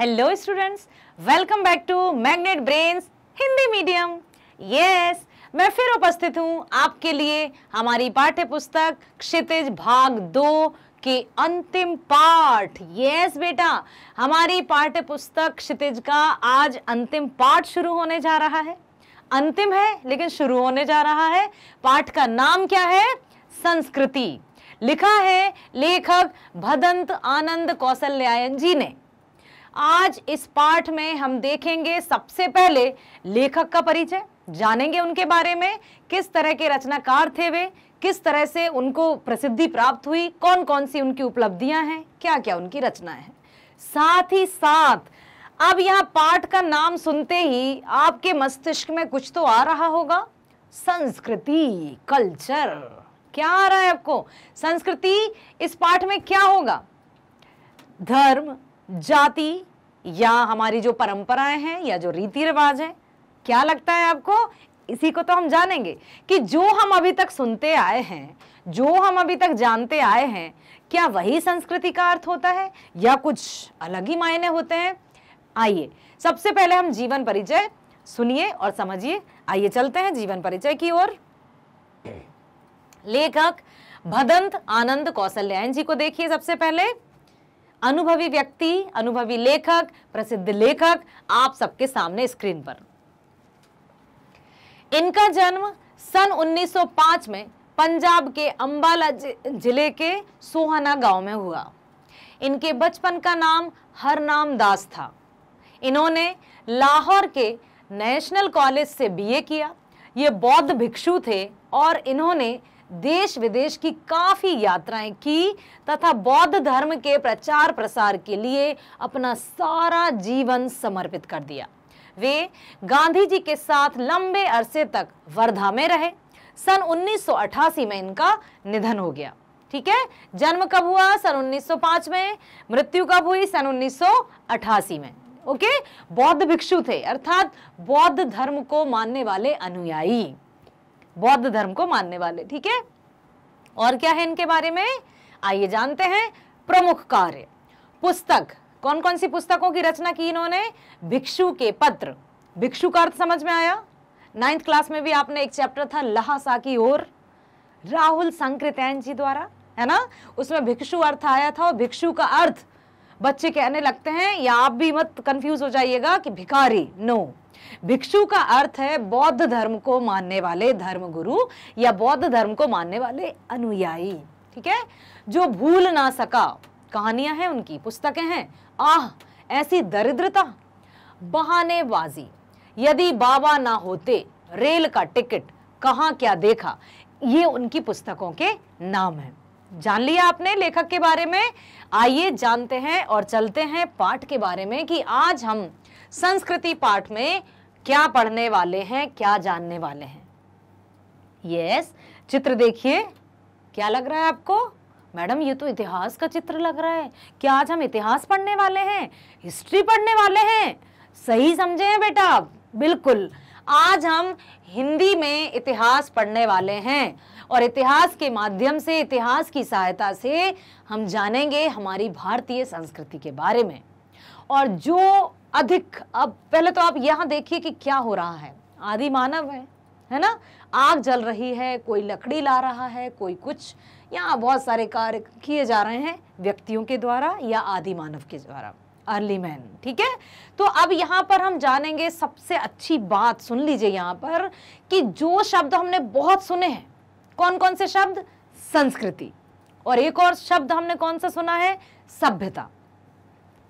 Hello students welcome back to Magnet Brains Hindi medium yes मैं फिर उपस्थित हूँ आपके लिए हमारी पाठ्य पुस्तक क्षितिज भाग दो के अंतिम पाठ यस बेटा हमारी पाठ्य पुस्तक क्षितिज का आज अंतिम पाठ शुरू होने जा रहा है अंतिम है लेकिन शुरू होने जा रहा है पाठ का नाम क्या है संस्कृति लिखा है लेखक भदंत आनंद कौशल्यायन जी ने आज इस पाठ में हम देखेंगे सबसे पहले लेखक का परिचय जानेंगे उनके बारे में किस तरह के रचनाकार थे वे किस तरह से उनको प्रसिद्धि प्राप्त हुई कौन कौन सी उनकी उपलब्धियां हैं क्या क्या उनकी रचना है साथ ही साथ अब यहाँ पाठ का नाम सुनते ही आपके मस्तिष्क में कुछ तो आ रहा होगा संस्कृति कल्चर क्या आ रहा है आपको संस्कृति इस पाठ में क्या होगा धर्म जाति या हमारी जो परंपराएं हैं या जो रीति रिवाज हैं क्या लगता है आपको इसी को तो हम जानेंगे कि जो हम अभी तक सुनते आए हैं जो हम अभी तक जानते आए हैं क्या वही संस्कृति का अर्थ होता है या कुछ अलग ही मायने होते हैं आइए सबसे पहले हम जीवन परिचय सुनिए और समझिए आइए चलते हैं जीवन परिचय की ओर लेखक भदंत आनंद कौशल्यायन जी को देखिए सबसे पहले अनुभवी व्यक्ति अनुभवी लेखक प्रसिद्ध लेखक आप सबके सामने स्क्रीन पर इनका जन्म सन 1905 में पंजाब के अंबाला जिले के सोहाना गांव में हुआ इनके बचपन का नाम हरनाम दास था इन्होंने लाहौर के नेशनल कॉलेज से बीए किया ये बौद्ध भिक्षु थे और इन्होंने देश विदेश की काफ़ी यात्राएं की तथा बौद्ध धर्म के प्रचार प्रसार के लिए अपना सारा जीवन समर्पित कर दिया वे गांधी जी के साथ लंबे अरसे तक वर्धा में रहे सन 1988 में इनका निधन हो गया ठीक है जन्म कब हुआ सन 1905 में मृत्यु कब हुई सन 1988 में ओके बौद्ध भिक्षु थे अर्थात बौद्ध धर्म को मानने वाले अनुयायी बौद्ध धर्म को मानने वाले ठीक है और क्या है इनके बारे में आइए जानते हैं प्रमुख कार्य पुस्तक कौन कौन सी पुस्तकों की रचना की इन्होंने भिक्षु के पत्र भिक्षु का अर्थ समझ में आया नाइन्थ क्लास में भी आपने एक चैप्टर था लहासा की ओर राहुल संकृत जी द्वारा है ना उसमें भिक्षु अर्थ आया था और भिक्षु का अर्थ बच्चे कहने लगते हैं या आप भी मत कंफ्यूज हो जाइएगा कि भिखारी नो no. भिक्षु का अर्थ है बौद्ध धर्म को मानने वाले धर्मगुरु या बौद्ध धर्म को मानने वाले अनुयायी ठीक है जो भूल ना सका कहानियां हैं उनकी पुस्तकें हैं आह ऐसी दरिद्रता बहानेबाजी यदि बाबा ना होते रेल का टिकट कहाँ क्या देखा ये उनकी पुस्तकों के नाम हैं जान लिया आपने लेखक के बारे में आइए जानते हैं और चलते हैं पाठ के बारे में कि आज हम संस्कृति पाठ में क्या पढ़ने वाले हैं क्या जानने वाले हैं यस yes, चित्र देखिए क्या लग रहा है आपको मैडम ये तो इतिहास का चित्र लग रहा है क्या आज हम इतिहास पढ़ने वाले हैं हिस्ट्री पढ़ने वाले हैं सही समझे हैं बेटा बिल्कुल आज हम हिंदी में इतिहास पढ़ने वाले हैं और इतिहास के माध्यम से इतिहास की सहायता से हम जानेंगे हमारी भारतीय संस्कृति के बारे में और जो अधिक अब पहले तो आप यहाँ देखिए कि क्या हो रहा है आदि मानव है है ना आग जल रही है कोई लकड़ी ला रहा है कोई कुछ यहाँ बहुत सारे कार्य किए जा रहे हैं व्यक्तियों के द्वारा या आदि मानव के द्वारा अर्ली मैन ठीक है तो अब यहाँ पर हम जानेंगे सबसे अच्छी बात सुन लीजिए यहाँ पर कि जो शब्द हमने बहुत सुने हैं कौन कौन से शब्द संस्कृति और एक और शब्द हमने कौन सा सुना है सभ्यता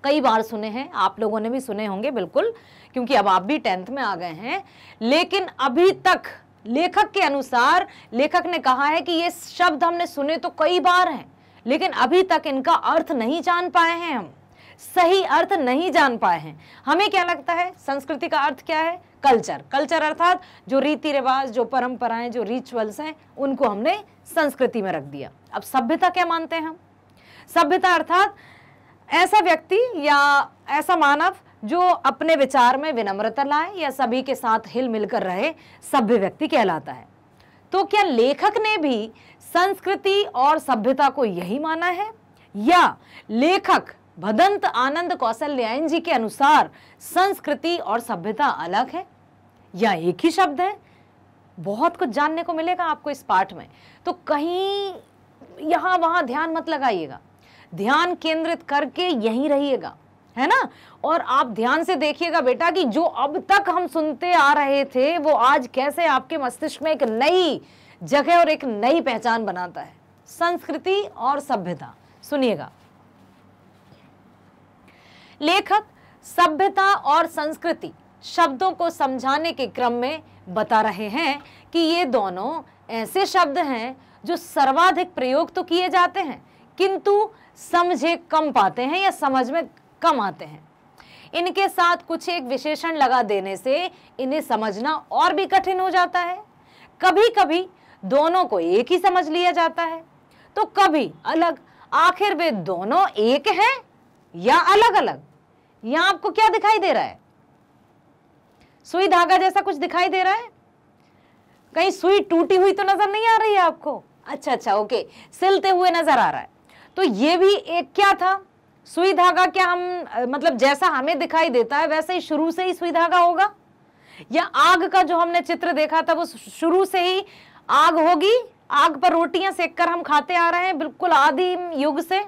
कई बार सुने हैं आप लोगों ने भी सुने होंगे बिल्कुल क्योंकि अब आप भी टेंथ में आ गए हैं लेकिन अभी तक लेखक के अनुसार लेखक ने कहा है कि ये शब्द हमने सुने तो कई बार हैं लेकिन अभी तक इनका अर्थ नहीं जान पाए हैं हम सही अर्थ नहीं जान पाए हैं हमें क्या लगता है संस्कृति का अर्थ क्या है कल्चर कल्चर अर्थात जो रीति रिवाज जो परंपराएं जो रिचुअल्स हैं उनको हमने संस्कृति में रख दिया अब सभ्यता क्या मानते हैं हम सभ्यता अर्थात ऐसा व्यक्ति या ऐसा मानव जो अपने विचार में विनम्रता लाए या सभी के साथ हिल मिलकर रहे सभ्य व्यक्ति कहलाता है तो क्या लेखक ने भी संस्कृति और सभ्यता को यही माना है या लेखक भदंत आनंद कौशल्यायन जी के अनुसार संस्कृति और सभ्यता अलग है या एक ही शब्द है बहुत कुछ जानने को मिलेगा आपको इस पाठ में तो कहीं यहाँ वहाँ ध्यान मत लगाइएगा ध्यान केंद्रित करके यही रहिएगा है ना और आप ध्यान से देखिएगा बेटा कि जो अब तक हम सुनते आ रहे थे वो आज कैसे आपके मस्तिष्क में एक नई जगह और एक नई पहचान बनाता है संस्कृति और सभ्यता सुनिएगा लेखक सभ्यता और संस्कृति शब्दों को समझाने के क्रम में बता रहे हैं कि ये दोनों ऐसे शब्द हैं जो सर्वाधिक प्रयोग तो किए जाते हैं किंतु समझे कम पाते हैं या समझ में कम आते हैं इनके साथ कुछ एक विशेषण लगा देने से इन्हें समझना और भी कठिन हो जाता है कभी कभी दोनों को एक ही समझ लिया जाता है तो कभी अलग आखिर वे दोनों एक हैं या अलग अलग यहां आपको क्या दिखाई दे रहा है सुई धागा जैसा कुछ दिखाई दे रहा है कहीं सुई टूटी हुई तो नजर नहीं आ रही है आपको अच्छा अच्छा ओके सिलते हुए नजर आ रहा है तो ये भी एक क्या था सुई धागा क्या हम मतलब जैसा हमें दिखाई देता है वैसे ही शुरू से ही सुई धागा होगा या आग का जो हमने चित्र देखा था वो शुरू से ही आग होगी आग पर रोटियां सेक कर हम खाते आ रहे हैं बिल्कुल आदि युग से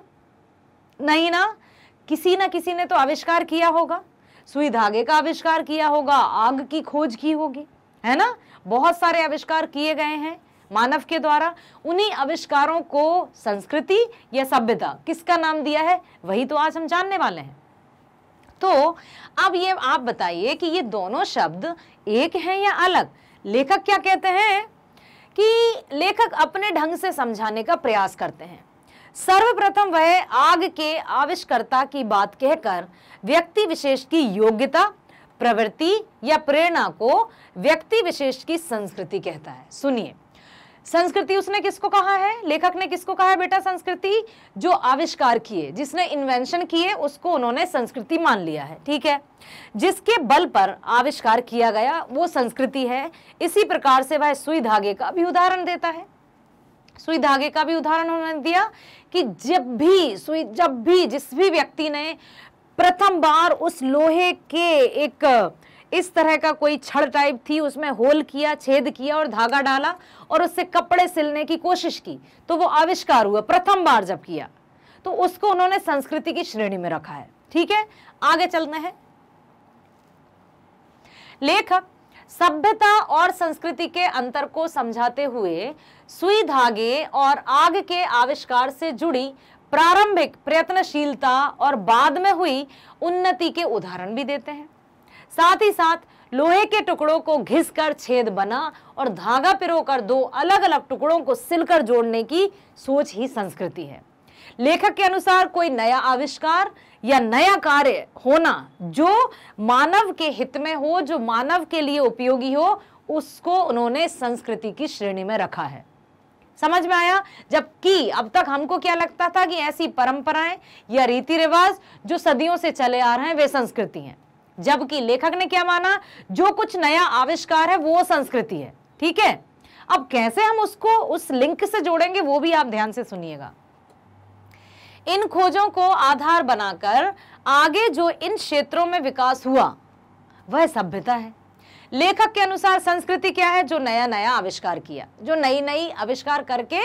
नहीं ना किसी ना किसी ने तो आविष्कार किया होगा सुई धागे का आविष्कार किया होगा आग की खोज की होगी है ना बहुत सारे आविष्कार किए गए हैं मानव के द्वारा उन्हीं आविष्कारों को संस्कृति या सभ्यता किसका नाम दिया है वही तो आज हम जानने वाले हैं तो अब ये आप बताइए कि ये दोनों शब्द एक हैं या अलग लेखक क्या कहते हैं कि लेखक अपने ढंग से समझाने का प्रयास करते हैं सर्वप्रथम वह आग के आविष्कर्ता की बात कहकर व्यक्ति विशेष की योग्यता प्रवृत्ति या प्रेरणा को व्यक्ति विशेष की संस्कृति कहता है सुनिए संस्कृति उसने किसको कहा है लेखक ने किसको कहा है बेटा संस्कृति जो आविष्कार किए जिसने इन्वेंशन किए उसको उन्होंने संस्कृति मान लिया है ठीक है जिसके बल पर आविष्कार किया गया वो संस्कृति है इसी प्रकार से वह सुई धागे का भी उदाहरण देता है सुई धागे का भी उदाहरण उन्होंने दिया कि जब भी सुई जब भी जिस भी व्यक्ति ने प्रथम बार उस लोहे के एक इस तरह का कोई छड़ टाइप थी उसमें होल किया छेद किया और धागा डाला और उससे कपड़े सिलने की कोशिश की तो वो आविष्कार हुआ प्रथम बार जब किया तो उसको उन्होंने संस्कृति की श्रेणी में रखा है ठीक है आगे चलना है लेखक सभ्यता और संस्कृति के अंतर को समझाते हुए सुई धागे और आग के आविष्कार से जुड़ी प्रारंभिक प्रयत्नशीलता और बाद में हुई उन्नति के उदाहरण भी देते हैं साथ ही साथ लोहे के टुकड़ों को घिसकर छेद बना और धागा पिरोकर दो अलग अलग टुकड़ों को सिलकर जोड़ने की सोच ही संस्कृति है लेखक के अनुसार कोई नया आविष्कार या नया कार्य होना जो मानव के हित में हो जो मानव के लिए उपयोगी हो उसको उन्होंने संस्कृति की श्रेणी में रखा है समझ में आया जबकि अब तक हमको क्या लगता था कि ऐसी परंपराएं या रीति रिवाज जो सदियों से चले आ रहे हैं वे संस्कृति हैं जबकि लेखक ने क्या माना जो कुछ नया आविष्कार है वो संस्कृति है ठीक है अब कैसे हम उसको उस लिंक से जोड़ेंगे वो भी आप ध्यान से सुनिएगा इन खोजों को आधार बनाकर आगे जो इन क्षेत्रों में विकास हुआ वह सभ्यता है लेखक के अनुसार संस्कृति क्या है जो नया नया आविष्कार किया जो नई नई आविष्कार करके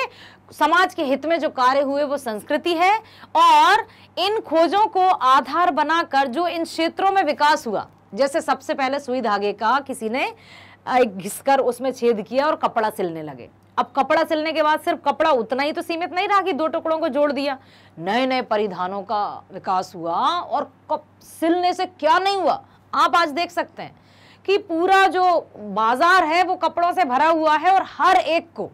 समाज के हित में जो कार्य हुए वो संस्कृति है और इन खोजों को आधार बनाकर जो इन क्षेत्रों में विकास हुआ जैसे सबसे पहले सुई धागे का किसी ने घिसकर उसमें छेद किया और कपड़ा सिलने लगे अब कपड़ा सिलने के बाद सिर्फ कपड़ा उतना ही तो सीमित नहीं रहा कि दो टुकड़ों को जोड़ दिया नए नए परिधानों का विकास हुआ और कप सिलने से क्या नहीं हुआ आप आज देख सकते हैं कि पूरा जो बाजार है वो कपड़ों से भरा हुआ है और हर एक को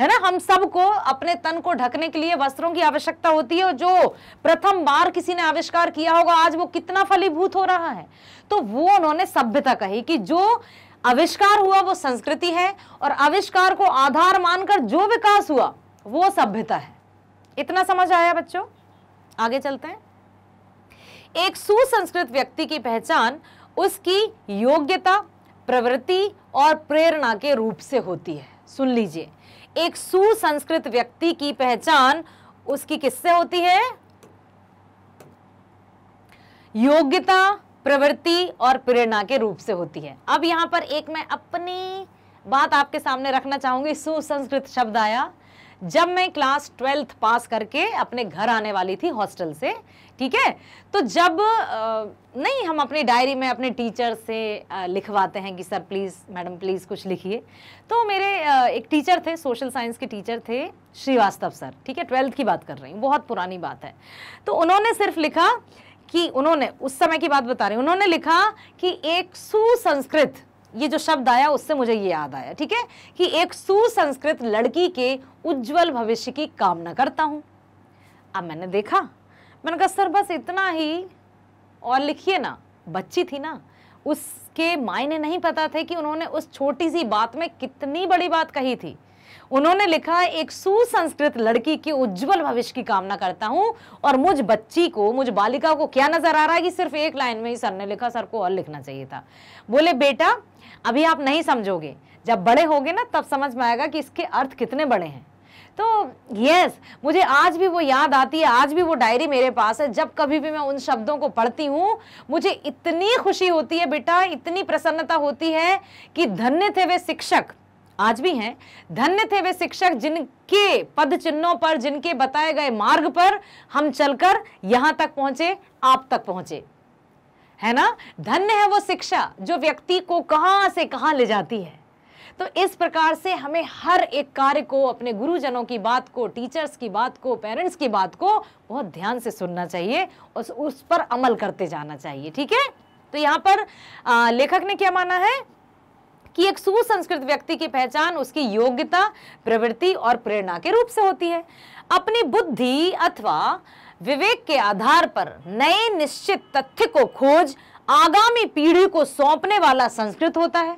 है ना हम सबको अपने तन को ढकने के लिए वस्त्रों की आवश्यकता होती है और जो प्रथम बार किसी ने आविष्कार किया होगा आज वो कितना फलीभूत हो रहा है तो वो उन्होंने सभ्यता कही कि जो आविष्कार हुआ वो संस्कृति है और आविष्कार को आधार मानकर जो विकास हुआ वो सभ्यता है इतना समझ आया बच्चों आगे चलते हैं एक सुसंस्कृत व्यक्ति की पहचान उसकी योग्यता प्रवृत्ति और प्रेरणा के रूप से होती है सुन लीजिए एक सुसंस्कृत व्यक्ति की पहचान उसकी किससे होती है योग्यता प्रवृत्ति और प्रेरणा के रूप से होती है अब यहां पर एक मैं अपनी बात आपके सामने रखना चाहूंगी सुसंस्कृत शब्द आया जब मैं क्लास ट्वेल्थ पास करके अपने घर आने वाली थी हॉस्टल से ठीक है तो जब नहीं हम अपनी डायरी में अपने टीचर से लिखवाते हैं कि सर प्लीज़ मैडम प्लीज़ कुछ लिखिए तो मेरे एक टीचर थे सोशल साइंस के टीचर थे श्रीवास्तव सर ठीक है ट्वेल्थ की बात कर रही हूँ बहुत पुरानी बात है तो उन्होंने सिर्फ लिखा कि उन्होंने उस समय की बात बता रहे हैं उन्होंने लिखा कि एक सुसंस्कृत ये जो शब्द आया उससे मुझे ये याद आया ठीक है कि एक सुसंस्कृत लड़की के उज्जवल भविष्य की कामना करता हूँ अब मैंने देखा मैंने कहा सर बस इतना ही और लिखिए ना बच्ची थी ना उसके मायने नहीं पता थे कि उन्होंने उस छोटी सी बात में कितनी बड़ी बात कही थी उन्होंने लिखा एक सुसंस्कृत लड़की के उज्जवल भविष्य की कामना करता हूँ और मुझ बच्ची को मुझ बालिका को क्या नजर आ रहा है कि सिर्फ एक लाइन में ही सर ने लिखा सर को और लिखना चाहिए था बोले बेटा अभी आप नहीं समझोगे जब बड़े होगे ना तब समझ में आएगा कि इसके अर्थ कितने बड़े हैं तो यस मुझे आज भी वो याद आती है आज भी वो डायरी मेरे पास है जब कभी भी मैं उन शब्दों को पढ़ती हूँ मुझे इतनी खुशी होती है बेटा इतनी प्रसन्नता होती है कि धन्य थे वे शिक्षक आज भी हैं धन्य थे वे शिक्षक जिनके पद चिन्हों पर जिनके बताए गए मार्ग पर हम चलकर यहां तक पहुंचे आप तक पहुंचे है ना धन्य है वो शिक्षा जो व्यक्ति को कहां से कहां ले जाती है तो इस प्रकार से हमें हर एक कार्य को अपने गुरुजनों की बात को टीचर्स की बात को पेरेंट्स की बात को बहुत ध्यान से सुनना चाहिए और उस पर अमल करते जाना चाहिए ठीक है तो यहाँ पर आ, लेखक ने क्या माना है कि एक सुसंस्कृत व्यक्ति की पहचान उसकी योग्यता प्रवृत्ति और प्रेरणा के रूप से होती है अपनी बुद्धि अथवा विवेक के आधार पर नए निश्चित तथ्य को खोज आगामी पीढ़ी को सौंपने वाला संस्कृत होता है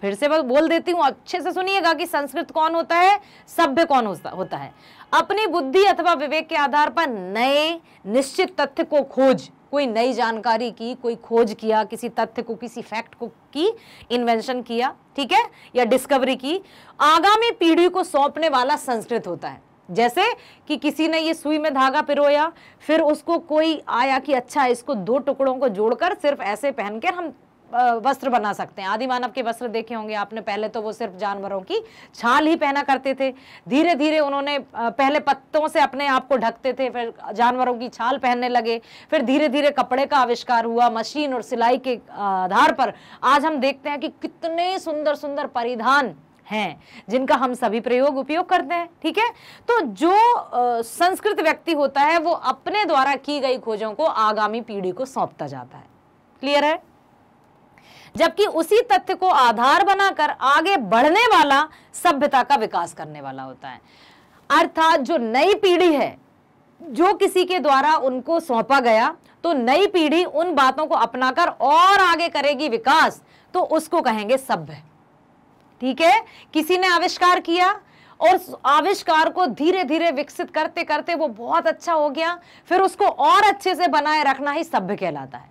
फिर से मैं बोल देती हूँ अच्छे से सुनिएगा कि संस्कृत कौन होता है सभ्य कौन होता है अपनी बुद्धि अथवा विवेक के आधार पर नए निश्चित तथ्य को खोज कोई नई जानकारी की कोई खोज किया किसी तथ्य को किसी फैक्ट को की इन्वेंशन किया ठीक है या डिस्कवरी की आगामी पीढ़ी को सौंपने वाला संस्कृत होता है जैसे कि किसी ने ये सुई में धागा पिरोया फिर उसको कोई आया कि अच्छा इसको दो टुकड़ों को जोड़कर सिर्फ ऐसे पहनकर हम वस्त्र बना सकते हैं आदि मानव के वस्त्र देखे होंगे आपने पहले तो वो सिर्फ जानवरों की छाल ही पहना करते थे धीरे धीरे उन्होंने पहले पत्तों से अपने आप को ढकते थे फिर जानवरों की छाल पहनने लगे फिर धीरे धीरे कपड़े का आविष्कार हुआ मशीन और सिलाई के आधार पर आज हम देखते हैं कि कितने सुंदर सुंदर परिधान हैं जिनका हम सभी प्रयोग उपयोग करते हैं ठीक है तो जो संस्कृत व्यक्ति होता है वो अपने द्वारा की गई खोजों को आगामी पीढ़ी को सौंपता जाता है क्लियर है जबकि उसी तथ्य को आधार बनाकर आगे बढ़ने वाला सभ्यता का विकास करने वाला होता है अर्थात जो नई पीढ़ी है जो किसी के द्वारा उनको सौंपा गया तो नई पीढ़ी उन बातों को अपनाकर और आगे करेगी विकास तो उसको कहेंगे सभ्य ठीक है किसी ने आविष्कार किया और आविष्कार को धीरे धीरे विकसित करते करते वो बहुत अच्छा हो गया फिर उसको और अच्छे से बनाए रखना ही सभ्य कहलाता है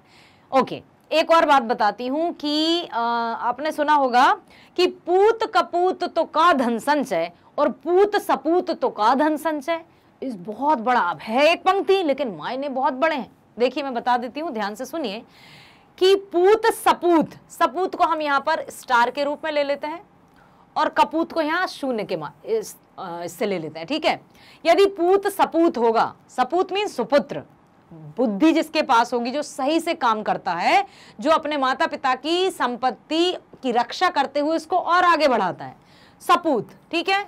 ओके एक और बात बताती हूँ कि आ, आपने सुना होगा कि पूत कपूत तो का धन संचय और पूत सपूत तो का धन संचय इस बहुत बड़ा अब है एक पंक्ति लेकिन मायने बहुत बड़े हैं देखिए मैं बता देती हूँ ध्यान से सुनिए कि पूत सपूत सपूत को हम यहाँ पर स्टार के रूप में ले लेते हैं और कपूत को यहाँ शून्य के मा इससे इस ले लेते हैं ठीक है यदि पूत सपूत होगा सपूत मीन सुपुत्र बुद्धि जिसके पास होगी जो सही से काम करता है जो अपने माता पिता की संपत्ति की रक्षा करते हुए उसको और आगे बढ़ाता है सपूत ठीक है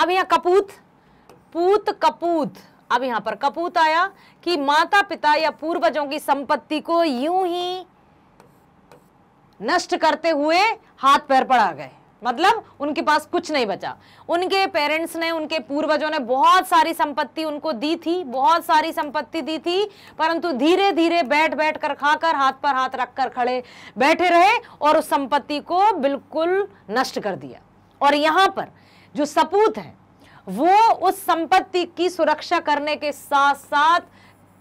अब यहां कपूत पूत कपूत अब यहां पर कपूत आया कि माता पिता या पूर्वजों की संपत्ति को यूं ही नष्ट करते हुए हाथ पैर पड़ा गए मतलब उनके पास कुछ नहीं बचा उनके पेरेंट्स ने उनके पूर्वजों ने बहुत सारी संपत्ति उनको दी थी बहुत सारी संपत्ति दी थी परंतु धीरे धीरे बैठ बैठ कर खाकर हाथ पर हाथ रखकर खड़े बैठे रहे और उस संपत्ति को बिल्कुल नष्ट कर दिया और यहां पर जो सपूत है वो उस संपत्ति की सुरक्षा करने के साथ साथ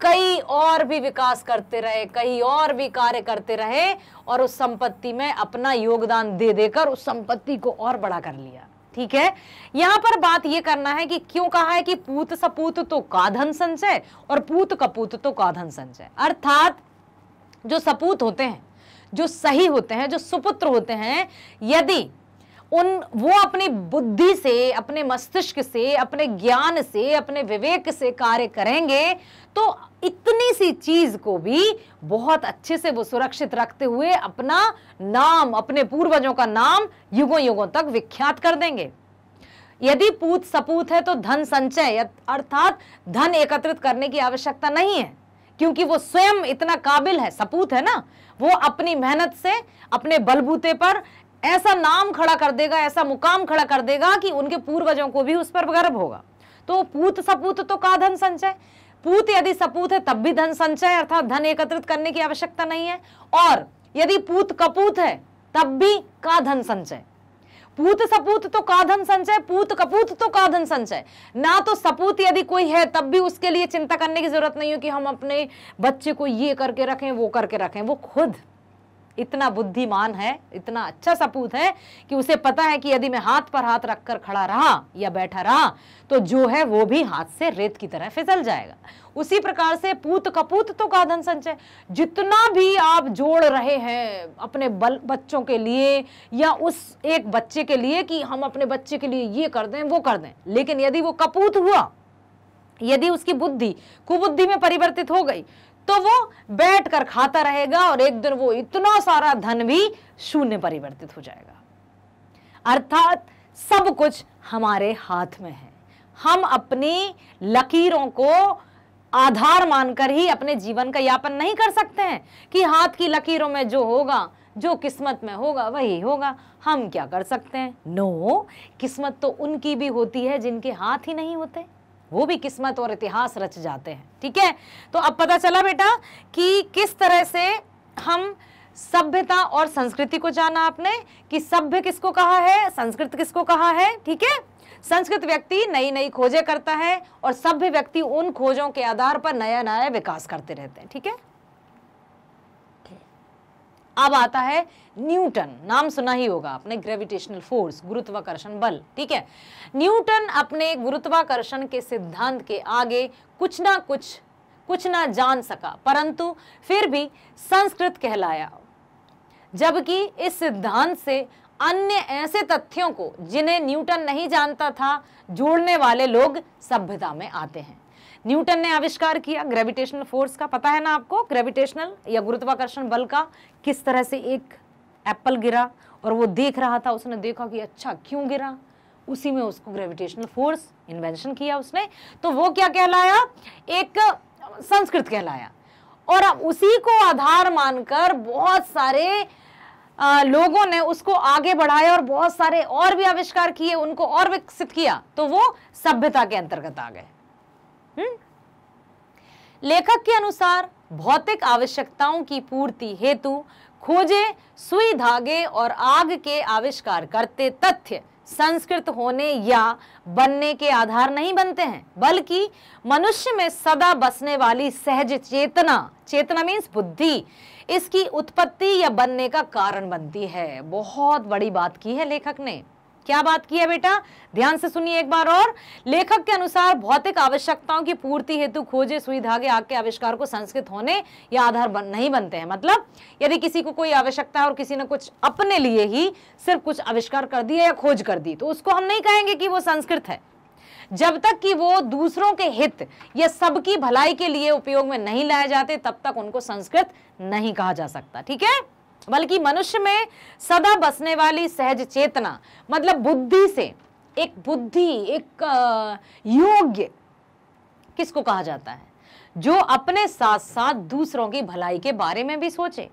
कई और भी विकास करते रहे कई और भी कार्य करते रहे और उस संपत्ति में अपना योगदान दे देकर उस संपत्ति को और बड़ा कर लिया ठीक है यहां पर बात यह करना है कि क्यों कहा है कि पूत सपूत तो का धन संचय और पूत कपूत तो का धन संचय अर्थात जो सपूत होते हैं जो सही होते हैं जो सुपुत्र होते हैं यदि उन वो अपनी बुद्धि से अपने मस्तिष्क से अपने ज्ञान से अपने विवेक से कार्य करेंगे तो इतनी सी चीज को भी बहुत अच्छे से वो सुरक्षित रखते हुए अपना नाम अपने पूर्वजों का नाम युगों युगों तक विख्यात कर देंगे यदि पूत सपूत है तो धन संचय अर्थात धन एकत्रित करने की आवश्यकता नहीं है क्योंकि वो स्वयं इतना काबिल है सपूत है ना वो अपनी मेहनत से अपने बलबूते पर ऐसा नाम खड़ा कर देगा ऐसा मुकाम खड़ा कर देगा कि उनके पूर्वजों को भी उस पर गर्व होगा तो पूत सपूत तो का धन संचय पूत यदि सपूत है तब भी धन संचय अर्थात धन एकत्रित करने की आवश्यकता नहीं है और यदि पूत कपूत है तब भी का धन संचय पूत सपूत तो का धन संचय पूत कपूत तो का धन संचय ना तो सपूत यदि कोई है तब भी उसके लिए चिंता करने की जरूरत नहीं हो कि हम अपने बच्चे को ये करके रखें वो करके रखें वो खुद इतना बुद्धिमान है इतना अच्छा सपूत है कि उसे पता है कि यदि मैं हाथ पर हाथ रखकर खड़ा रहा या बैठा रहा तो जो है वो भी हाथ से रेत की तरह फिसल जाएगा उसी प्रकार से पूत कपूत तो का धन संचय जितना भी आप जोड़ रहे हैं अपने बल बच्चों के लिए या उस एक बच्चे के लिए कि हम अपने बच्चे के लिए ये कर दें वो कर दें लेकिन यदि वो कपूत हुआ यदि उसकी बुद्धि कुबुद्धि में परिवर्तित हो गई तो वो बैठ कर खाता रहेगा और एक दिन वो इतना सारा धन भी शून्य परिवर्तित हो जाएगा अर्थात सब कुछ हमारे हाथ में है हम अपनी लकीरों को आधार मानकर ही अपने जीवन का यापन नहीं कर सकते हैं कि हाथ की लकीरों में जो होगा जो किस्मत में होगा वही होगा हम क्या कर सकते हैं नो no, किस्मत तो उनकी भी होती है जिनके हाथ ही नहीं होते वो भी किस्मत और इतिहास रच जाते हैं ठीक है तो अब पता चला बेटा कि किस तरह से हम सभ्यता और संस्कृति को जाना आपने कि सभ्य किसको कहा है संस्कृत किसको कहा है ठीक है संस्कृत व्यक्ति नई नई खोजें करता है और सभ्य व्यक्ति उन खोजों के आधार पर नया नया विकास करते रहते हैं ठीक है अब आता है न्यूटन नाम सुना ही होगा आपने ग्रेविटेशनल फोर्स गुरुत्वाकर्षण बल ठीक है न्यूटन अपने गुरुत्वाकर्षण के सिद्धांत के आगे कुछ ना कुछ कुछ ना जान सका परंतु फिर भी संस्कृत कहलाया जबकि इस सिद्धांत से अन्य ऐसे तथ्यों को जिन्हें न्यूटन नहीं जानता था जोड़ने वाले लोग सभ्यता में आते हैं न्यूटन ने आविष्कार किया ग्रेविटेशनल फोर्स का पता है ना आपको ग्रेविटेशनल या गुरुत्वाकर्षण बल का किस तरह से एक एप्पल गिरा और वो देख रहा था उसने देखा कि अच्छा क्यों गिरा उसी में उसको ग्रेविटेशनल फोर्स इन्वेंशन किया उसने तो वो क्या कहलाया एक संस्कृत कहलाया और अब उसी को आधार मानकर बहुत सारे आ, लोगों ने उसको आगे बढ़ाया और बहुत सारे और भी आविष्कार किए उनको और विकसित किया तो वो सभ्यता के अंतर्गत आ गए हम्म? लेखक के अनुसार भौतिक आवश्यकताओं की पूर्ति हेतु खोजे सुई धागे और आग के आविष्कार करते तथ्य संस्कृत होने या बनने के आधार नहीं बनते हैं बल्कि मनुष्य में सदा बसने वाली सहज चेतना चेतना मीन्स बुद्धि इसकी उत्पत्ति या बनने का कारण बनती है बहुत बड़ी बात की है लेखक ने क्या बात की है बेटा ध्यान से सुनिए एक बार और लेखक के अनुसार भौतिक आवश्यकताओं की पूर्ति हेतु खोजे सुई धागे आग के आविष्कार को संस्कृत होने या आधार बन, नहीं बनते हैं मतलब यदि किसी को कोई आवश्यकता है और किसी ने कुछ अपने लिए ही सिर्फ कुछ आविष्कार कर दिया या खोज कर दी तो उसको हम नहीं कहेंगे कि वो संस्कृत है जब तक कि वो दूसरों के हित या सबकी भलाई के लिए उपयोग में नहीं लाए जाते तब तक उनको संस्कृत नहीं कहा जा सकता ठीक है बल्कि मनुष्य में सदा बसने वाली सहज चेतना मतलब बुद्धि से एक बुद्धि एक योग्य किसको कहा जाता है जो अपने साथ साथ दूसरों की भलाई के बारे में भी सोचे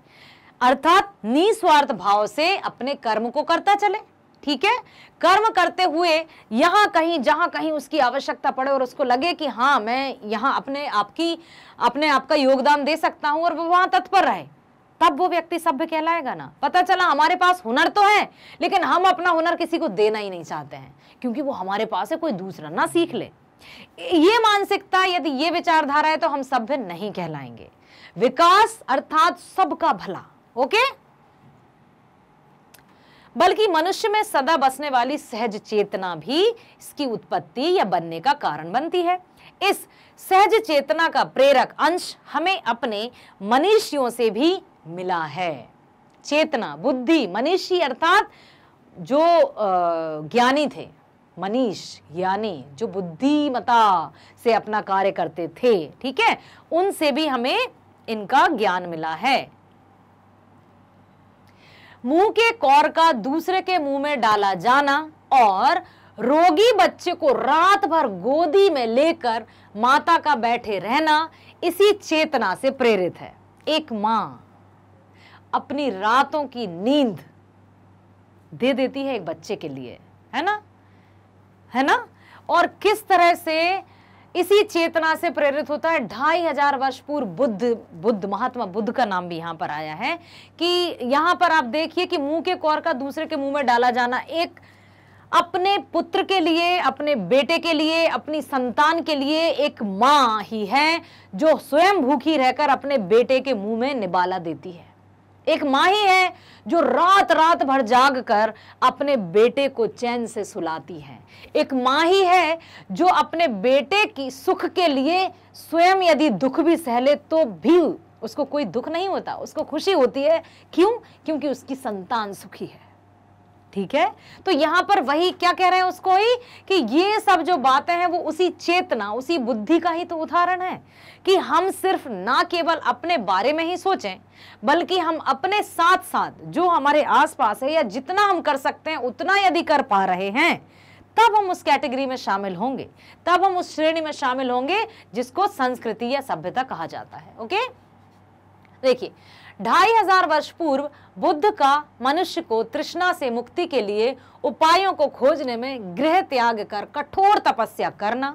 अर्थात निस्वार्थ भाव से अपने कर्म को करता चले ठीक है कर्म करते हुए यहां कहीं जहां कहीं उसकी आवश्यकता पड़े और उसको लगे कि हाँ मैं यहां अपने आपकी अपने आपका योगदान दे सकता हूँ और वो वहां तत्पर रहे तब वो व्यक्ति सभ्य कहलाएगा ना पता चला हमारे पास हुनर तो है लेकिन हम अपना हुनर किसी को देना ही नहीं चाहते हैं क्योंकि वो हमारे पास है कोई दूसरा ना सीख ले ये मानसिकता यदि ये विचारधारा है तो हम सभ्य नहीं कहलाएंगे विकास अर्थात सबका भला ओके बल्कि मनुष्य में सदा बसने वाली सहज चेतना भी इसकी उत्पत्ति या बनने का कारण बनती है इस सहज चेतना का प्रेरक अंश हमें अपने मनीषियों से भी मिला है चेतना बुद्धि मनीषी अर्थात जो ज्ञानी थे मनीष यानी जो बुद्धिमता से अपना कार्य करते थे ठीक है उनसे भी हमें इनका ज्ञान मिला है मुंह के कौर का दूसरे के मुंह में डाला जाना और रोगी बच्चे को रात भर गोदी में लेकर माता का बैठे रहना इसी चेतना से प्रेरित है एक मां अपनी रातों की नींद दे देती है एक बच्चे के लिए है ना है ना और किस तरह से इसी चेतना से प्रेरित होता है ढाई हजार वर्ष पूर्व बुद्ध बुद्ध महात्मा बुद्ध का नाम भी यहां पर आया है कि यहां पर आप देखिए कि मुंह के कौर का दूसरे के मुंह में डाला जाना एक अपने पुत्र के लिए अपने बेटे के लिए अपनी संतान के लिए एक माँ ही है जो स्वयं भूखी रहकर अपने बेटे के मुंह में निबाला देती है एक माँ ही है जो रात रात भर जाग कर अपने बेटे को चैन से सुलाती है एक माँ ही है जो अपने बेटे की सुख के लिए स्वयं यदि दुख भी सहले तो भी उसको कोई दुख नहीं होता उसको खुशी होती है क्यों क्योंकि उसकी संतान सुखी है ठीक है तो यहां पर वही क्या कह रहे हैं उसको ही कि ये सब जो बातें हैं वो उसी चेतना उसी बुद्धि का ही तो उदाहरण है कि हम सिर्फ ना केवल अपने बारे में ही सोचें बल्कि हम अपने साथ साथ जो हमारे आसपास है या जितना हम कर सकते हैं उतना यदि कर पा रहे हैं तब हम उस कैटेगरी में शामिल होंगे तब हम उस श्रेणी में शामिल होंगे जिसको संस्कृति या सभ्यता कहा जाता है ओके देखिए ढाई हजार वर्ष पूर्व बुद्ध का मनुष्य को तृष्णा से मुक्ति के लिए उपायों को खोजने में गृह त्याग कर कठोर तपस्या करना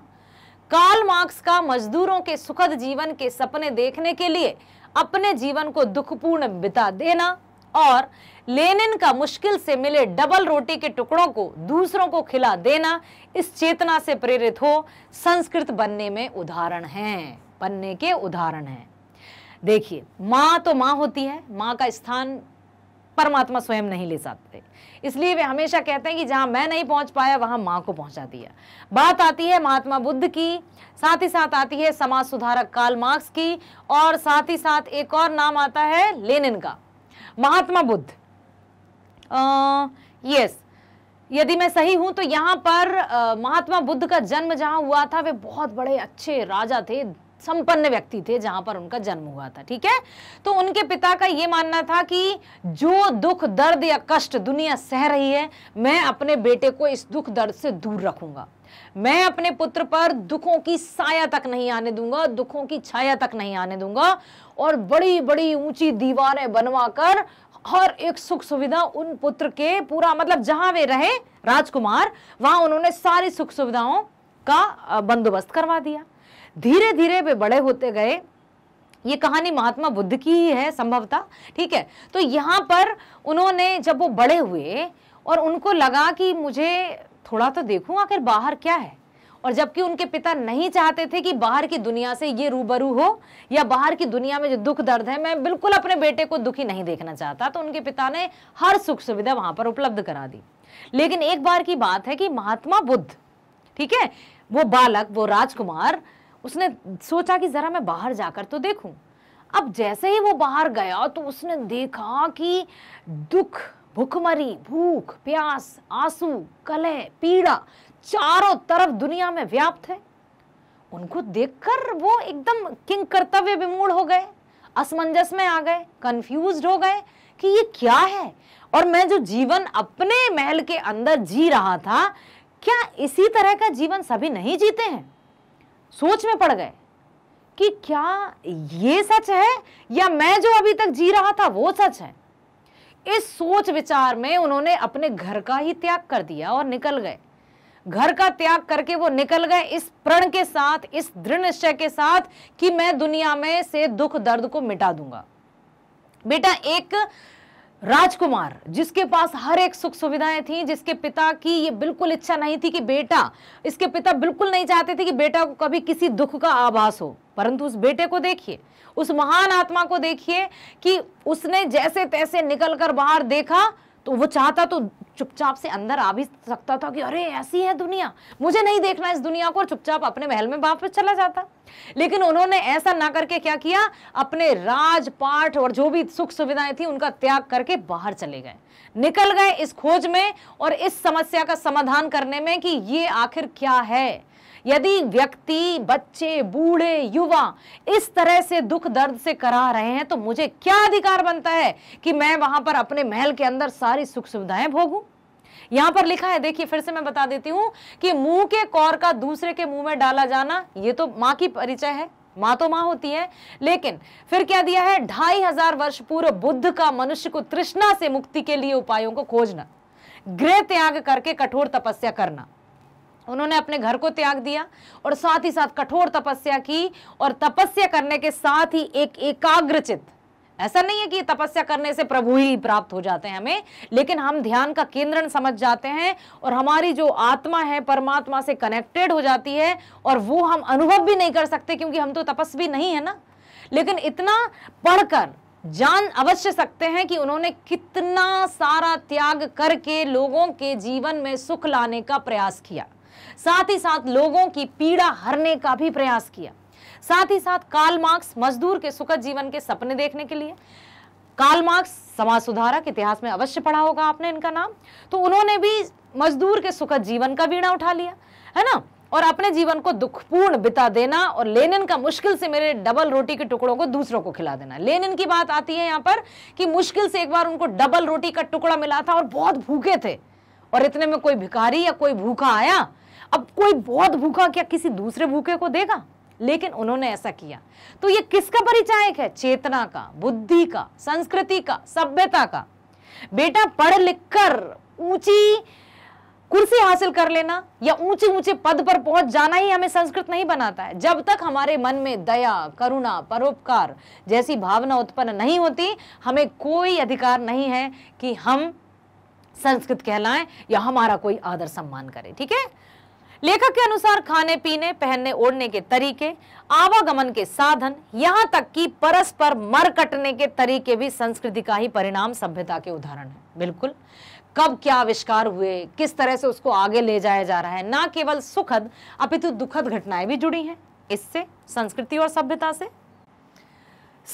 कार्ल मार्क्स का मजदूरों के सुखद जीवन के सपने देखने के लिए अपने जीवन को दुखपूर्ण बिता देना और लेनिन का मुश्किल से मिले डबल रोटी के टुकड़ों को दूसरों को खिला देना इस चेतना से प्रेरित हो संस्कृत बनने में उदाहरण हैं बनने के उदाहरण हैं देखिए माँ तो माँ होती है माँ का स्थान परमात्मा स्वयं नहीं ले सकते इसलिए वे हमेशा कहते हैं कि जहाँ मैं नहीं पहुँच पाया वहाँ माँ को पहुँचा दिया बात आती है महात्मा बुद्ध की साथ ही साथ आती है समाज सुधारक काल मार्क्स की और साथ ही साथ एक और नाम आता है लेनिन का महात्मा बुद्ध यस यदि मैं सही हूँ तो यहाँ पर महात्मा बुद्ध का जन्म जहाँ हुआ था वे बहुत बड़े अच्छे राजा थे संपन्न व्यक्ति थे जहां पर उनका जन्म हुआ था ठीक है तो उनके पिता का ये मानना था कि जो दुख दर्द या कष्ट दुनिया सह रही है मैं अपने बेटे को इस दुख दर्द से दूर रखूंगा मैं अपने पुत्र पर दुखों की साया तक नहीं आने दूंगा दुखों की छाया तक नहीं आने दूंगा और बड़ी बड़ी ऊंची दीवारें बनवाकर हर एक सुख सुविधा उन पुत्र के पूरा मतलब जहां वे रहे राजकुमार वहां उन्होंने सारी सुख सुविधाओं का बंदोबस्त करवा दिया धीरे धीरे वे बड़े होते गए ये कहानी महात्मा बुद्ध की ही है संभवतः ठीक है तो यहाँ पर उन्होंने जब वो बड़े हुए और उनको लगा कि मुझे थोड़ा तो देखूँ आखिर बाहर क्या है और जबकि उनके पिता नहीं चाहते थे कि बाहर की दुनिया से ये रूबरू हो या बाहर की दुनिया में जो दुख दर्द है मैं बिल्कुल अपने बेटे को दुखी नहीं देखना चाहता तो उनके पिता ने हर सुख सुविधा वहां पर उपलब्ध करा दी लेकिन एक बार की बात है कि महात्मा बुद्ध ठीक है वो बालक वो राजकुमार उसने सोचा कि ज़रा मैं बाहर जाकर तो देखूं अब जैसे ही वो बाहर गया तो उसने देखा कि दुख भुखमरी भूख प्यास आंसू कलह पीड़ा चारों तरफ दुनिया में व्याप्त है उनको देखकर वो एकदम किंग कर्तव्य विमूढ़ हो गए असमंजस में आ गए कंफ्यूज हो गए कि ये क्या है और मैं जो जीवन अपने महल के अंदर जी रहा था क्या इसी तरह का जीवन सभी नहीं जीते हैं सोच में पड़ गए कि क्या ये सच है या मैं जो अभी तक जी रहा था वो सच है इस सोच विचार में उन्होंने अपने घर का ही त्याग कर दिया और निकल गए घर का त्याग करके वो निकल गए इस प्रण के साथ इस दृढ़ निश्चय के साथ कि मैं दुनिया में से दुख दर्द को मिटा दूंगा बेटा एक राजकुमार जिसके पास हर एक सुख सुविधाएं थी जिसके पिता की ये बिल्कुल इच्छा नहीं थी कि बेटा इसके पिता बिल्कुल नहीं चाहते थे कि बेटा को कभी किसी दुख का आभास हो परंतु उस बेटे को देखिए उस महान आत्मा को देखिए कि उसने जैसे तैसे निकल कर बाहर देखा तो वो चाहता तो चुपचाप से अंदर आ भी सकता था कि अरे ऐसी है दुनिया मुझे नहीं देखना इस दुनिया को चुपचाप अपने महल में वापस चला जाता लेकिन उन्होंने ऐसा ना करके क्या किया अपने राजपाठ और जो भी सुख सुविधाएं थी उनका त्याग करके बाहर चले गए निकल गए इस खोज में और इस समस्या का समाधान करने में कि ये आखिर क्या है यदि व्यक्ति बच्चे बूढ़े युवा इस तरह से दुख दर्द से करा रहे हैं तो मुझे क्या अधिकार बनता है कि मैं वहां पर अपने महल के अंदर सारी सुख सुविधाएं भोगूं यहां पर लिखा है देखिए फिर से मैं बता देती हूं कि मुंह के कौर का दूसरे के मुंह में डाला जाना यह तो मां की परिचय है मां तो मां होती है लेकिन फिर क्या दिया है ढाई हजार वर्ष पूर्व बुद्ध का मनुष्य को तृष्णा से मुक्ति के लिए उपायों को खोजना गृह त्याग करके कठोर तपस्या करना उन्होंने अपने घर को त्याग दिया और साथ ही साथ कठोर तपस्या की और तपस्या करने के साथ ही एक एकाग्रचित ऐसा नहीं है कि तपस्या करने से प्रभु ही प्राप्त हो जाते हैं हमें लेकिन हम ध्यान का केंद्रण समझ जाते हैं और हमारी जो आत्मा है परमात्मा से कनेक्टेड हो जाती है और वो हम अनुभव भी नहीं कर सकते क्योंकि हम तो तपस्वी नहीं है ना लेकिन इतना पढ़कर जान अवश्य सकते हैं कि उन्होंने कितना सारा त्याग करके लोगों के जीवन में सुख लाने का प्रयास किया साथ ही साथ लोगों की पीड़ा हरने का भी प्रयास किया साथ ही साथ काल मार्क्स मजदूर के सुखद जीवन के सपने देखने के लिए काल मार्क्स समाज सुधारक इतिहास में अवश्य पढ़ा होगा आपने इनका नाम तो उन्होंने भी मजदूर के सुखद जीवन का बीड़ा उठा लिया है ना और अपने जीवन को दुखपूर्ण बिता देना और लेनिन का मुश्किल से मेरे डबल रोटी के टुकड़ों को दूसरों को खिला देना लेनिन की बात आती है यहाँ पर कि मुश्किल से एक बार उनको डबल रोटी का टुकड़ा मिला था और बहुत भूखे थे और इतने में कोई भिखारी या कोई भूखा आया अब कोई बहुत भूखा क्या किसी दूसरे भूखे को देगा लेकिन उन्होंने ऐसा किया तो ये किसका परिचायक है चेतना का बुद्धि का संस्कृति का सभ्यता का बेटा पढ़ लिख कर ऊंची कुर्सी हासिल कर लेना या ऊंचे ऊंचे पद पर पहुंच जाना ही हमें संस्कृत नहीं बनाता है जब तक हमारे मन में दया करुणा परोपकार जैसी भावना उत्पन्न नहीं होती हमें कोई अधिकार नहीं है कि हम संस्कृत कहलाएं या हमारा कोई आदर सम्मान करें ठीक है लेखक के अनुसार खाने पीने पहनने ओढ़ने के तरीके आवागमन के साधन यहाँ तक कि परस्पर मर कटने के तरीके भी संस्कृति का ही परिणाम सभ्यता के उदाहरण है बिल्कुल कब क्या आविष्कार हुए किस तरह से उसको आगे ले जाया जा रहा है ना केवल सुखद अपितु दुखद घटनाएं भी जुड़ी हैं इससे संस्कृति और सभ्यता से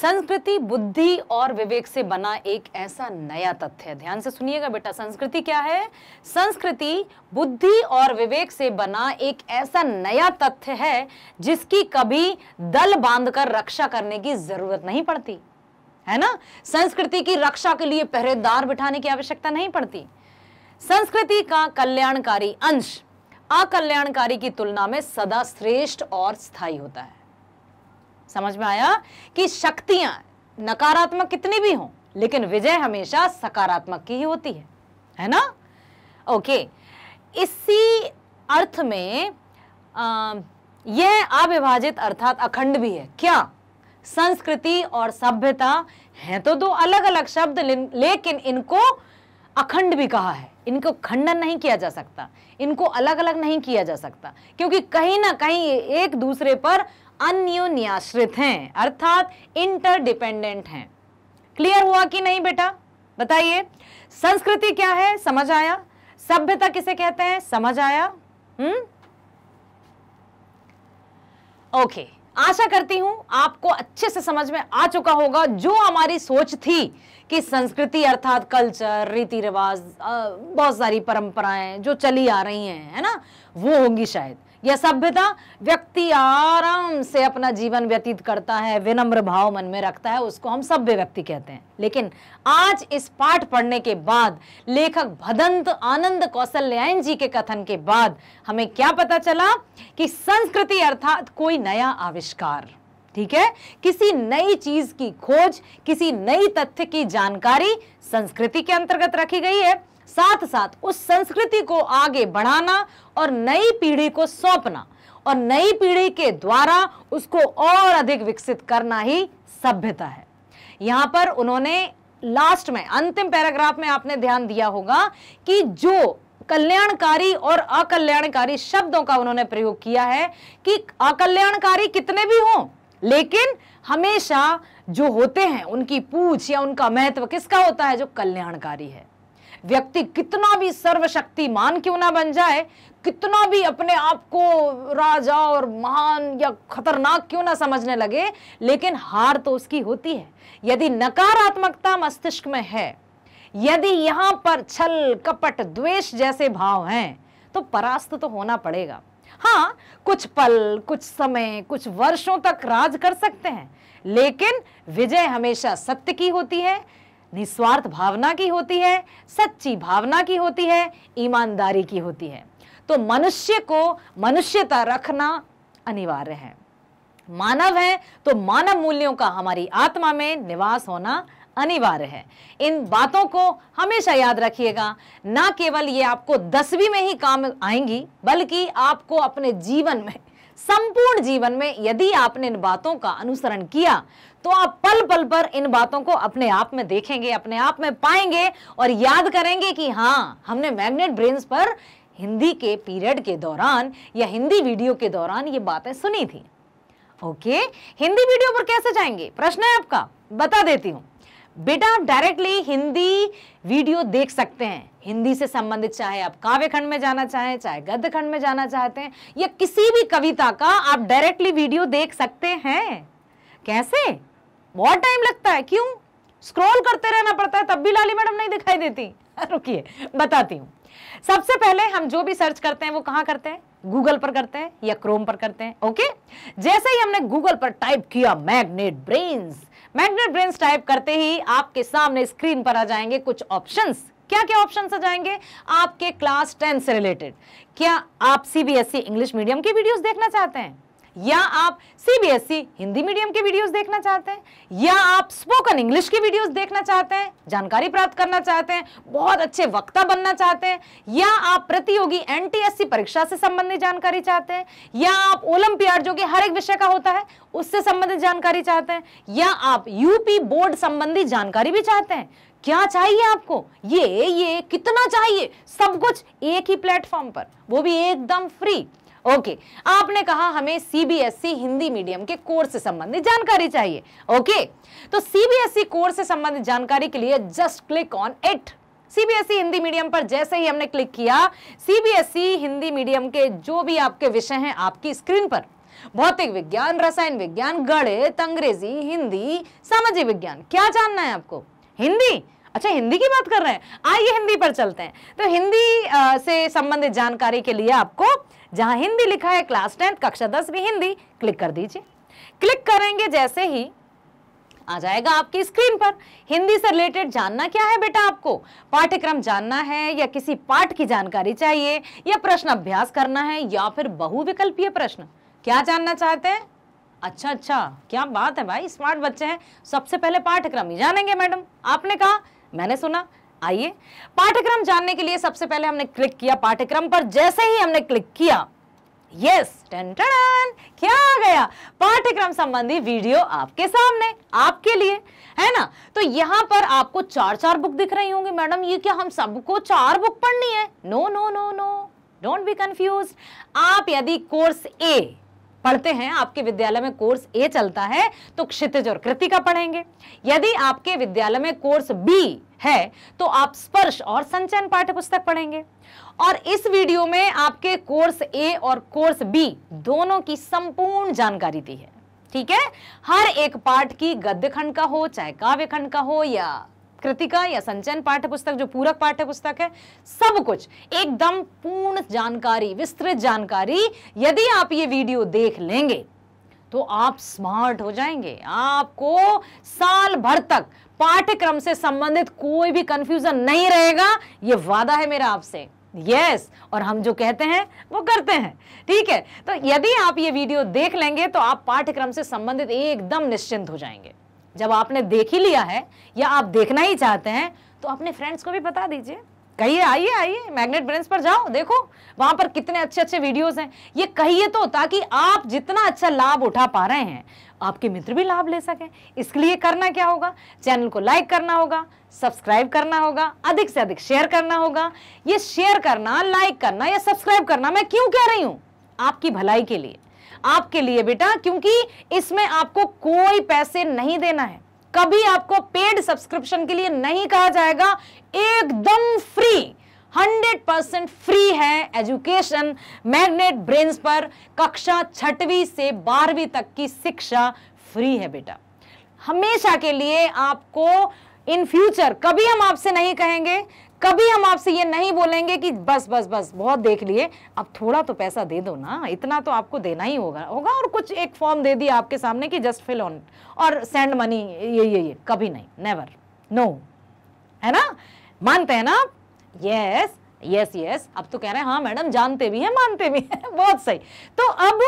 संस्कृति बुद्धि और विवेक से बना एक ऐसा नया तथ्य ध्यान से सुनिएगा बेटा संस्कृति क्या है संस्कृति बुद्धि और विवेक से बना एक ऐसा नया तथ्य है जिसकी कभी दल बांधकर रक्षा करने की जरूरत नहीं पड़ती है ना संस्कृति की रक्षा के लिए पहरेदार बिठाने की आवश्यकता नहीं पड़ती संस्कृति का कल्याणकारी अंश अकल्याणकारी की तुलना में सदा श्रेष्ठ और स्थायी होता है समझ में आया कि शक्तियां नकारात्मक कितनी भी हों लेकिन विजय हमेशा सकारात्मक की ही होती है है ना ओके इसी अर्थ में आ, यह अविभाजित अर्थात अखंड भी है क्या संस्कृति और सभ्यता हैं तो दो अलग अलग शब्द लेकिन इनको अखंड भी कहा है इनको खंडन नहीं किया जा सकता इनको अलग अलग नहीं किया जा सकता क्योंकि कहीं ना कहीं एक दूसरे पर अन्योन्याश्रित हैं अर्थात इंटरडिपेंडेंट हैं क्लियर हुआ कि नहीं बेटा बताइए संस्कृति क्या है समझ आया सभ्यता किसे कहते हैं समझ आया हम्म ओके आशा करती हूं आपको अच्छे से समझ में आ चुका होगा जो हमारी सोच थी कि संस्कृति अर्थात कल्चर रीति रिवाज बहुत सारी परंपराएं जो चली आ रही हैं है ना वो होंगी शायद यह सभ्यता व्यक्ति आराम से अपना जीवन व्यतीत करता है विनम्र भाव मन में रखता है उसको हम सभ्य व्यक्ति कहते हैं लेकिन आज इस पाठ पढ़ने के बाद लेखक भदंत आनंद कौशल्यायन जी के कथन के बाद हमें क्या पता चला कि संस्कृति अर्थात कोई नया आविष्कार ठीक है किसी नई चीज की खोज किसी नई तथ्य की जानकारी संस्कृति के अंतर्गत रखी गई है साथ साथ उस संस्कृति को आगे बढ़ाना और नई पीढ़ी को सौंपना और नई पीढ़ी के द्वारा उसको और अधिक विकसित करना ही सभ्यता है यहां पर उन्होंने लास्ट में अंतिम पैराग्राफ में आपने ध्यान दिया होगा कि जो कल्याणकारी और अकल्याणकारी शब्दों का उन्होंने प्रयोग किया है कि अकल्याणकारी कितने भी हों लेकिन हमेशा जो होते हैं उनकी पूछ या उनका महत्व किसका होता है जो कल्याणकारी है व्यक्ति कितना भी सर्वशक्तिमान क्यों ना बन जाए कितना भी अपने आप को राजा और महान या खतरनाक क्यों ना समझने लगे लेकिन हार तो उसकी होती है यदि नकारात्मकता मस्तिष्क में है यदि यहां पर छल कपट द्वेष जैसे भाव हैं तो परास्त तो होना पड़ेगा हाँ कुछ पल कुछ समय कुछ वर्षों तक राज कर सकते हैं लेकिन विजय हमेशा सत्य की होती है निस्वार्थ भावना की होती है सच्ची भावना की होती है ईमानदारी की होती है तो मनुष्य को मनुष्यता रखना अनिवार्य है मानव है तो मानव मूल्यों का हमारी आत्मा में निवास होना अनिवार्य है इन बातों को हमेशा याद रखिएगा ना केवल ये आपको दसवीं में ही काम आएंगी बल्कि आपको अपने जीवन में संपूर्ण जीवन में यदि आपने इन बातों का अनुसरण किया तो आप पल पल पर इन बातों को अपने आप में देखेंगे अपने आप में पाएंगे और याद करेंगे कि हाँ हमने मैग्नेट ब्रेन्स पर हिंदी के पीरियड के दौरान या हिंदी वीडियो के दौरान ये बातें सुनी थी ओके हिंदी वीडियो पर कैसे जाएंगे प्रश्न है आपका बता देती हूँ बेटा आप डायरेक्टली हिंदी वीडियो देख सकते हैं हिंदी से संबंधित चाहे आप काव्य खंड में जाना चाहें चाहे गद्य खंड में जाना चाहते हैं या किसी भी कविता का आप डायरेक्टली वीडियो देख सकते हैं कैसे बहुत टाइम लगता है क्यों स्क्रॉल करते रहना पड़ता है तब भी लाली मैडम नहीं दिखाई देती रुकिए बताती हूँ सबसे पहले हम जो भी सर्च करते हैं वो कहाँ करते हैं गूगल पर करते हैं या क्रोम पर करते हैं ओके जैसे ही हमने गूगल पर टाइप किया Magnet Brains Magnet Brains type करते ही आपके सामने स्क्रीन पर आ जाएंगे कुछ ऑप्शंस क्या क्या ऑप्शन आ जाएंगे आपके क्लास टेन से रिलेटेड क्या आप सीबीएसई इंग्लिश मीडियम की वीडियोस देखना चाहते हैं या आप सीबीएसई e हिंदी मीडियम के वीडियोस देखना चाहते हैं या आप स्पोकन इंग्लिश के वीडियोस देखना चाहते हैं जानकारी प्राप्त करना चाहते हैं बहुत अच्छे वक्ता बनना चाहते हैं या आप प्रतियोगी एनटीएससी परीक्षा से संबंधित जानकारी चाहते हैं या आप ओलंपियाड जो कि हर एक विषय का होता है उससे संबंधित जानकारी चाहते हैं या आप यूपी बोर्ड संबंधी जानकारी भी चाहते हैं क्या चाहिए आपको ये ये कितना चाहिए सब कुछ एक ही प्लेटफॉर्म पर वो भी एकदम फ्री ओके आपने कहा हमें सीबीएसई e हिंदी मीडियम के कोर्स से संबंधित जानकारी चाहिए ओके तो सीबीएसई कोर्स e से संबंधित जानकारी के लिए just click on it CBSE Hindi medium पर जैसे ही हमने क्लिक किया सीबीएसई e हिंदी मीडियम के जो भी आपके विषय हैं आपकी स्क्रीन पर भौतिक विज्ञान रसायन विज्ञान गणित अंग्रेजी हिंदी सामाजिक विज्ञान क्या जानना है आपको हिंदी अच्छा हिंदी की बात कर रहे हैं आइए हिंदी पर चलते हैं तो हिंदी आ, से संबंधित जानकारी के लिए आपको जहां हिंदी लिखा है क्लास टेंथ कक्षा दस भी हिंदी क्लिक कर दीजिए क्लिक करेंगे जैसे ही आ जाएगा आपकी स्क्रीन पर हिंदी से रिलेटेड जानना क्या है बेटा आपको पाठ्यक्रम जानना है या किसी पाठ की जानकारी चाहिए या प्रश्न अभ्यास करना है या फिर बहुविकल्पीय प्रश्न क्या जानना चाहते हैं अच्छा अच्छा क्या बात है भाई स्मार्ट बच्चे हैं सबसे पहले पाठ्यक्रम ही जानेंगे मैडम आपने कहा मैंने सुना आइए पाठ्यक्रम जानने के लिए सबसे पहले हमने क्लिक किया पाठ्यक्रम पर जैसे ही हमने क्लिक किया यस टन टन क्या आ गया पाठ्यक्रम संबंधी वीडियो आपके सामने आपके लिए है ना तो यहाँ पर आपको चार चार बुक दिख रही होंगी मैडम ये क्या हम सबको चार बुक पढ़नी है no no no no don't be confuse आप यदि कोर्स ए पढ़ते हैं आपके विद्यालय में कोर्स ए चलता है तो क्षितिज और कृतिका पढ़ेंगे यदि आपके विद्यालय में कोर्स बी है तो आप स्पर्श और संचयन पाठ्य पुस्तक पढ़ेंगे और इस वीडियो में आपके कोर्स ए और कोर्स बी दोनों की संपूर्ण जानकारी दी है ठीक है हर एक पाठ की गद्य खंड का हो चाहे काव्य खंड का हो या कृतिका या संचयन पाठ्य पुस्तक जो पूरक पाठ्य पुस्तक है सब कुछ एकदम पूर्ण जानकारी विस्तृत जानकारी यदि आप ये वीडियो देख लेंगे तो आप स्मार्ट हो जाएंगे आपको साल भर तक पाठ्यक्रम से संबंधित कोई भी कंफ्यूजन नहीं रहेगा ये वादा है मेरा आपसे यस yes, और हम जो कहते हैं वो करते हैं ठीक है तो यदि आप ये वीडियो देख लेंगे तो आप पाठ्यक्रम से संबंधित एकदम निश्चिंत हो जाएंगे जब आपने देख ही लिया है या आप देखना ही चाहते हैं तो अपने फ्रेंड्स को भी बता दीजिए कहिए आइए आइए मैग्नेट ब्रेंस पर जाओ देखो वहां पर कितने अच्छे अच्छे वीडियोस हैं ये कहिए तो ताकि आप जितना अच्छा लाभ उठा पा रहे हैं आपके मित्र भी लाभ ले सकें इसके लिए करना क्या होगा चैनल को लाइक करना होगा सब्सक्राइब करना होगा अधिक से अधिक शेयर करना होगा ये शेयर करना लाइक करना या सब्सक्राइब करना मैं क्यों कह रही हूँ आपकी भलाई के लिए आपके लिए बेटा क्योंकि इसमें आपको कोई पैसे नहीं देना है कभी आपको पेड सब्सक्रिप्शन के लिए नहीं कहा जाएगा एकदम फ्री 100% फ्री है एजुकेशन मैग्नेट ब्रेन्स पर कक्षा छठवीं से बारहवीं तक की शिक्षा फ्री है बेटा हमेशा के लिए आपको इन फ्यूचर कभी हम आपसे नहीं कहेंगे कभी हम आपसे ये नहीं बोलेंगे कि बस बस बस बहुत देख लिए अब थोड़ा तो पैसा दे दो ना इतना तो आपको देना ही होगा होगा और कुछ एक फॉर्म दे दिया आपके सामने कि जस्ट फिल ऑन और सेंड मनी ये ये ये कभी नहीं नेवर नो no. है ना मानते हैं ना यस यस यस अब तो कह रहे हैं हाँ मैडम जानते भी हैं मानते भी हैं बहुत सही तो अब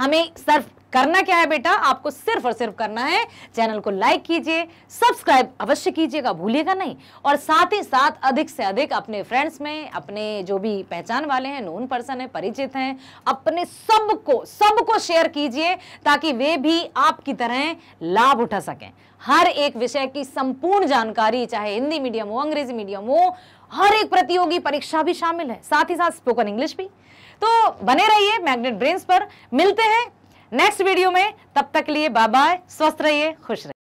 हमें सिर्फ करना क्या है बेटा आपको सिर्फ और सिर्फ करना है चैनल को लाइक कीजिए सब्सक्राइब अवश्य कीजिएगा भूलिएगा नहीं और साथ ही साथ अधिक से अधिक अपने फ्रेंड्स में अपने जो भी पहचान वाले हैं नोन पर्सन है परिचित हैं अपने सबको सबको शेयर कीजिए ताकि वे भी आपकी तरह लाभ उठा सकें हर एक विषय की संपूर्ण जानकारी चाहे हिंदी मीडियम हो अंग्रेजी मीडियम हो हर एक प्रतियोगी परीक्षा भी शामिल है साथ ही साथ स्पोकन इंग्लिश भी तो बने रहिए मैग्नेट ब्रेन्स पर मिलते हैं नेक्स्ट वीडियो में तब तक लिए बाय बाय स्वस्थ रहिए खुश रहिए